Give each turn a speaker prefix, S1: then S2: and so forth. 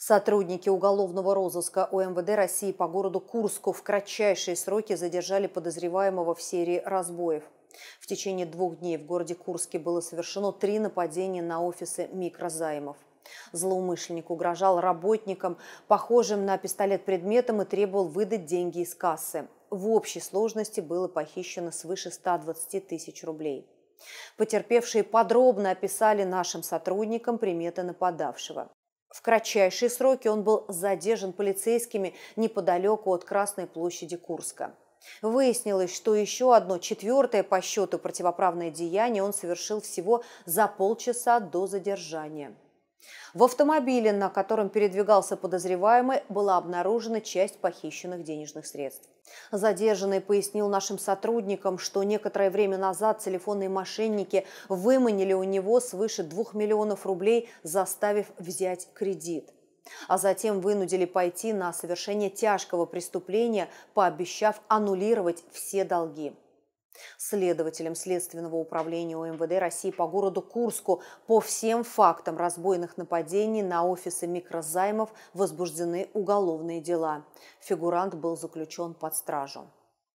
S1: Сотрудники уголовного розыска ОМВД России по городу Курску в кратчайшие сроки задержали подозреваемого в серии разбоев. В течение двух дней в городе Курске было совершено три нападения на офисы микрозаймов. Злоумышленник угрожал работникам, похожим на пистолет предметом, и требовал выдать деньги из кассы. В общей сложности было похищено свыше 120 тысяч рублей. Потерпевшие подробно описали нашим сотрудникам приметы нападавшего. В кратчайшие сроки он был задержан полицейскими неподалеку от Красной площади Курска. Выяснилось, что еще одно четвертое по счету противоправное деяние он совершил всего за полчаса до задержания. В автомобиле, на котором передвигался подозреваемый, была обнаружена часть похищенных денежных средств. Задержанный пояснил нашим сотрудникам, что некоторое время назад телефонные мошенники выманили у него свыше 2 миллионов рублей, заставив взять кредит а затем вынудили пойти на совершение тяжкого преступления, пообещав аннулировать все долги. Следователям Следственного управления УМВД России по городу Курску по всем фактам разбойных нападений на офисы микрозаймов возбуждены уголовные дела. Фигурант был заключен под стражу.